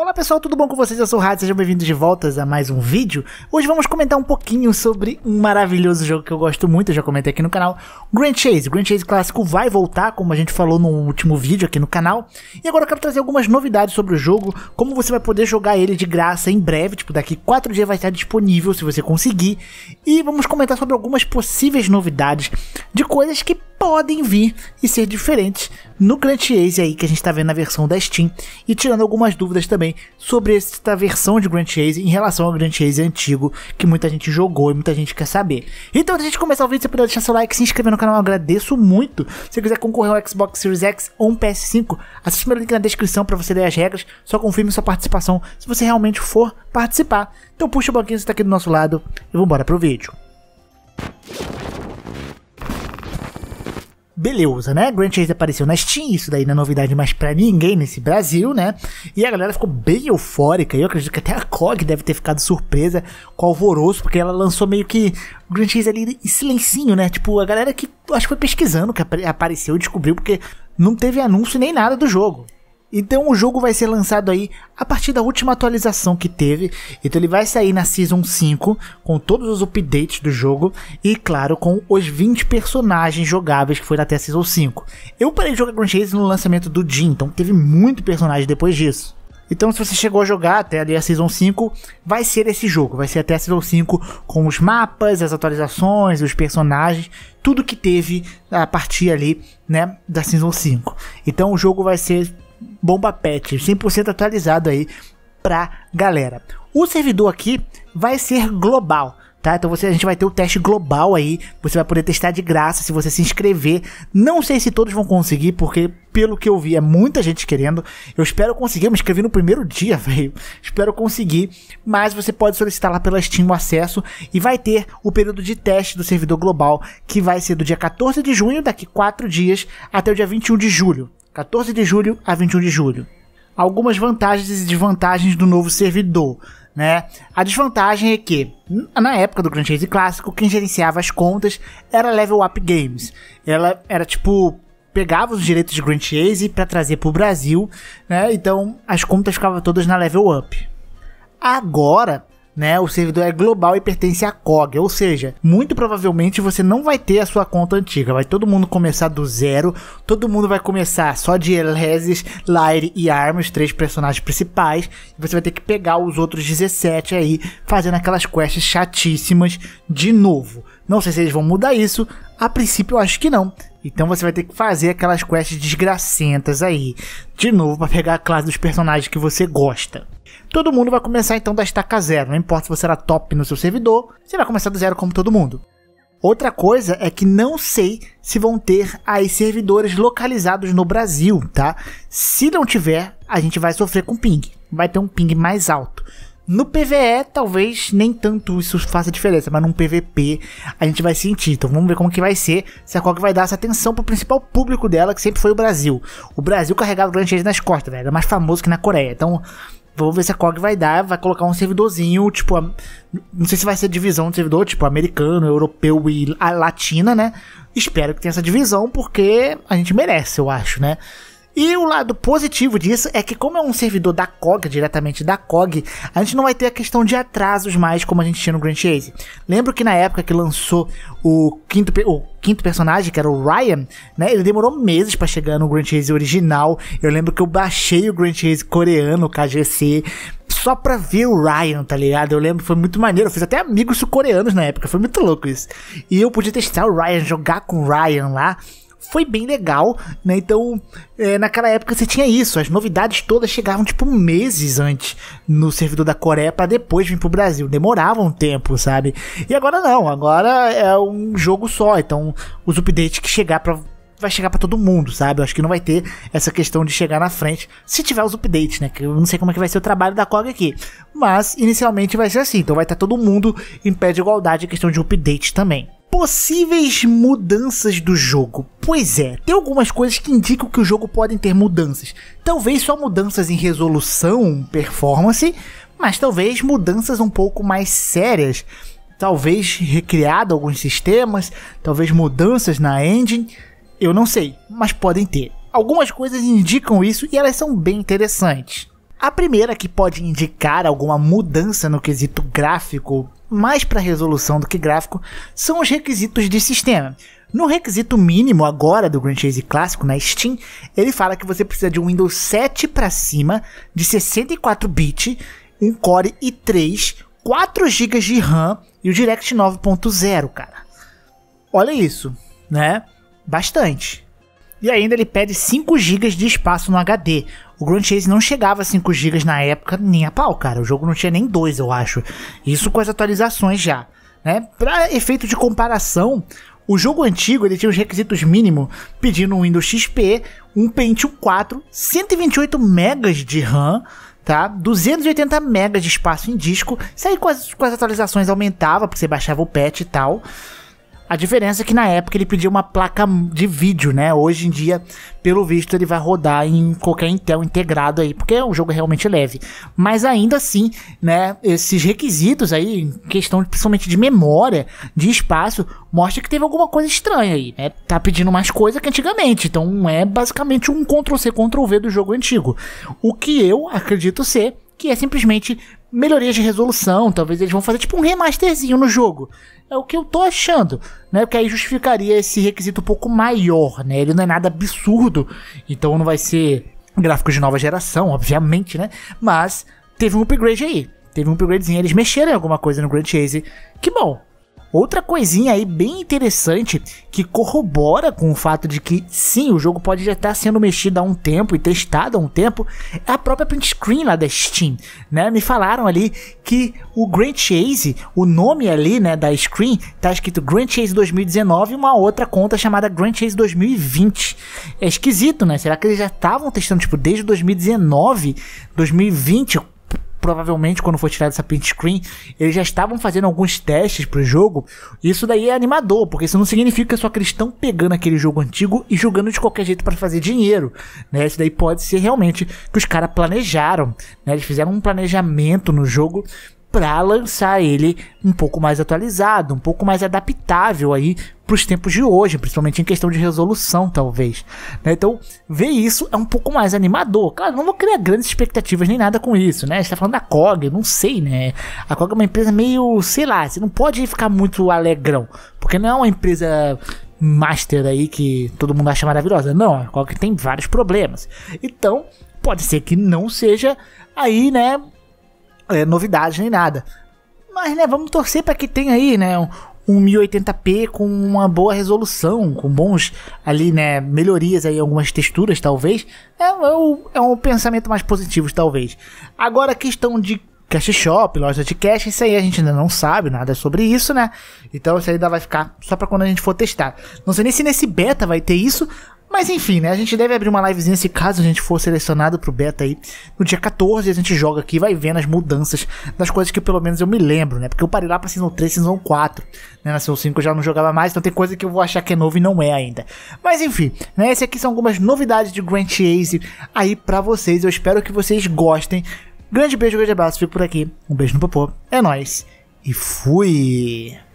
Olá pessoal, tudo bom com vocês? Eu sou o Rádio, sejam bem-vindos de volta a mais um vídeo. Hoje vamos comentar um pouquinho sobre um maravilhoso jogo que eu gosto muito, eu já comentei aqui no canal, Grand Chase. Grand Chase Clássico vai voltar, como a gente falou no último vídeo aqui no canal. E agora eu quero trazer algumas novidades sobre o jogo, como você vai poder jogar ele de graça em breve, tipo daqui 4 dias vai estar disponível se você conseguir. E vamos comentar sobre algumas possíveis novidades de coisas que podem vir e ser diferentes no Grand aí que a gente está vendo na versão da Steam e tirando algumas dúvidas também sobre esta versão de Grand Chase em relação ao Grand Chase antigo que muita gente jogou e muita gente quer saber. Então, antes de começar o vídeo, você pode deixar seu like, se inscrever no canal, eu agradeço muito. Se quiser concorrer ao Xbox Series X ou um PS5, assiste o meu link na descrição para você ler as regras, só confirme sua participação se você realmente for participar. Então puxa o banquinho, você está aqui do nosso lado e vamos embora pro vídeo beleza, né? Grand Chase apareceu na Steam, isso daí não é novidade mais para ninguém nesse Brasil, né? E a galera ficou bem eufórica, eu acredito que até a COG deve ter ficado surpresa com o alvoroço, porque ela lançou meio que o Grand Chase ali em silencinho, né? Tipo, a galera que acho que foi pesquisando que apareceu e descobriu, porque não teve anúncio nem nada do jogo. Então o jogo vai ser lançado aí a partir da última atualização que teve. Então ele vai sair na Season 5 com todos os updates do jogo e claro com os 20 personagens jogáveis que foram até a Season 5. Eu parei de jogar Grand Chase no lançamento do Jin, então teve muito personagem depois disso. Então, se você chegou a jogar até ali a Season 5, vai ser esse jogo. Vai ser até a Season 5 com os mapas, as atualizações, os personagens, tudo que teve a partir ali, né, da Season 5. Então, o jogo vai ser bomba patch 100% atualizado aí pra galera. O servidor aqui vai ser global, tá? Então você, a gente vai ter o teste global aí, você vai poder testar de graça se você se inscrever. Não sei se todos vão conseguir, porque pelo que eu vi é muita gente querendo. Eu espero conseguir, eu me inscrevi no primeiro dia, velho. Espero conseguir, mas você pode solicitar lá pela Steam o acesso e vai ter o período de teste do servidor global, que vai ser do dia 14 de junho, daqui 4 dias, até o dia 21 de julho, 14 de julho a 21 de julho. Algumas vantagens e desvantagens do novo servidor, né? A desvantagem é que, na época do Grand Chase Clássico, quem gerenciava as contas era Level Up Games. Ela era tipo pegava os direitos de Grand Chase para trazer para o Brasil, né? Então as contas ficavam todas na Level Up. Agora né? O servidor é global e pertence à COG, ou seja, muito provavelmente você não vai ter a sua conta antiga, vai todo mundo começar do zero, todo mundo vai começar só de Elesis, Lyre e Arma, os três personagens principais, e você vai ter que pegar os outros 17 aí, fazendo aquelas quests chatíssimas de novo. Não sei se eles vão mudar isso, a princípio eu acho que não. Então você vai ter que fazer aquelas quests desgracentas aí, de novo para pegar a classe dos personagens que você gosta. Todo mundo vai começar então da estaca zero, não importa se você era top no seu servidor, você vai começar do zero como todo mundo. Outra coisa é que não sei se vão ter aí servidores localizados no Brasil, tá? Se não tiver, a gente vai sofrer com ping, vai ter um ping mais alto. No PVE, talvez nem tanto isso faça diferença, mas num PVP a gente vai sentir. Então vamos ver como que vai ser, se a COG vai dar essa atenção pro principal público dela, que sempre foi o Brasil. O Brasil carregava o Grand nas costas, velho. Era mais famoso que na Coreia. Então Vamos ver se a COG vai dar, vai colocar um servidorzinho, tipo, não sei se vai ser divisão de servidor, tipo, americano, europeu e latina, né? Espero que tenha essa divisão, porque a gente merece, eu acho, né? E o lado positivo disso é que, como é um servidor da COG, diretamente da COG, a gente não vai ter a questão de atrasos mais como a gente tinha no Grand Chase. Lembro que na época que lançou o quinto, o quinto personagem, que era o Ryan, né? Ele demorou meses para chegar no Grand Chase original. Eu lembro que eu baixei o Grand Chase coreano, o KGC, só pra ver o Ryan, tá ligado? Eu lembro, foi muito maneiro. Eu fiz até amigos sul-coreanos na época, foi muito louco isso. E eu podia testar o Ryan, jogar com o Ryan lá foi bem legal, né? Então, é, naquela época você tinha isso, as novidades todas chegavam tipo meses antes no servidor da Coreia para depois vir pro Brasil, demorava um tempo, sabe? E agora não, agora é um jogo só, então os updates que chegar para vai chegar para todo mundo, sabe? Eu acho que não vai ter essa questão de chegar na frente, se tiver os updates, né? Que eu não sei como é que vai ser o trabalho da COG aqui. Mas inicialmente vai ser assim, então vai estar todo mundo em pé de igualdade a questão de update também possíveis mudanças do jogo. Pois é, tem algumas coisas que indicam que o jogo podem ter mudanças. Talvez só mudanças em resolução, performance, mas talvez mudanças um pouco mais sérias. Talvez recriado alguns sistemas, talvez mudanças na engine, eu não sei, mas podem ter. Algumas coisas indicam isso e elas são bem interessantes. A primeira que pode indicar alguma mudança no quesito gráfico mais para resolução do que gráfico, são os requisitos de sistema. No requisito mínimo agora do Grand Chase clássico na né, Steam, ele fala que você precisa de um Windows 7 para cima, de 64 bits, um Core i3, 4 GB de RAM e o Direct 9.0, cara. Olha isso, né? Bastante. E ainda ele pede 5 GB de espaço no HD, o Grand Chase não chegava a 5 GB na época, nem a pau, cara. O jogo não tinha nem 2, eu acho. Isso com as atualizações já. Né? Para efeito de comparação, o jogo antigo ele tinha os requisitos mínimos, pedindo um Windows XP, um Pentium 4, 128 MB de RAM, tá? 280 MB de espaço em disco. Isso aí com as, com as atualizações aumentava, porque você baixava o patch e tal. A diferença é que na época ele pediu uma placa de vídeo, né? Hoje em dia, pelo visto, ele vai rodar em qualquer Intel integrado aí, porque é um jogo realmente leve. Mas ainda assim, né? Esses requisitos aí, em questão principalmente de memória, de espaço, mostra que teve alguma coisa estranha aí, né? Tá pedindo mais coisa que antigamente. Então é basicamente um Ctrl-C, Ctrl-V do jogo antigo. O que eu acredito ser que é simplesmente melhorias de resolução. Talvez eles vão fazer tipo um remasterzinho no jogo. É o que eu tô achando, né? Porque aí justificaria esse requisito um pouco maior, né? Ele não é nada absurdo, então não vai ser gráfico de nova geração, obviamente, né? Mas teve um upgrade aí. Teve um upgradezinho, eles mexeram em alguma coisa no Grand Chase. Que bom, Outra coisinha aí bem interessante que corrobora com o fato de que sim, o jogo pode já estar sendo mexido há um tempo e testado há um tempo, é a própria print screen lá da Steam, né? Me falaram ali que o Grand Chase, o nome ali, né, da screen, tá escrito Grand Chase 2019 e uma outra conta chamada Grand Chase 2020. É esquisito, né? Será que eles já estavam testando tipo desde 2019, 2020, provavelmente quando foi tirado essa print screen, eles já estavam fazendo alguns testes pro jogo. Isso daí é animador, porque isso não significa só que eles estão pegando aquele jogo antigo e jogando de qualquer jeito para fazer dinheiro, né? Isso daí pode ser realmente que os caras planejaram, né? Eles fizeram um planejamento no jogo para lançar ele um pouco mais atualizado, um pouco mais adaptável aí para os tempos de hoje, principalmente em questão de resolução, talvez. Né? Então, ver isso é um pouco mais animador. Claro, não vou criar grandes expectativas nem nada com isso, né? Está falando da COG, não sei, né? A COG é uma empresa meio, sei lá, você não pode ficar muito alegrão, porque não é uma empresa master aí que todo mundo acha maravilhosa. Não, a COG tem vários problemas. Então, pode ser que não seja aí, né, é, novidade nem nada. Mas, né, vamos torcer para que tenha aí, né, um, um 1080p com uma boa resolução, com bons ali, né, melhorias aí, algumas texturas, talvez. É, é, um, é um pensamento mais positivo, talvez. Agora, a questão de cash shop, loja de cash, isso aí a gente ainda não sabe nada sobre isso, né? Então isso aí ainda vai ficar só para quando a gente for testar. Não sei nem se nesse beta vai ter isso, mas enfim, né? A gente deve abrir uma livezinha se caso a gente for selecionado pro beta aí. No dia 14 a gente joga aqui, vai vendo as mudanças das coisas que pelo menos eu me lembro, né? Porque eu parei lá pra Season 3, Season 4. Né? Na Season 5 eu já não jogava mais, então tem coisa que eu vou achar que é novo e não é ainda. Mas enfim, né? Esse aqui são algumas novidades de Grand Chase aí pra vocês. Eu espero que vocês gostem. Grande beijo, grande abraço. Fico por aqui. Um beijo no popô. É nóis. E fui!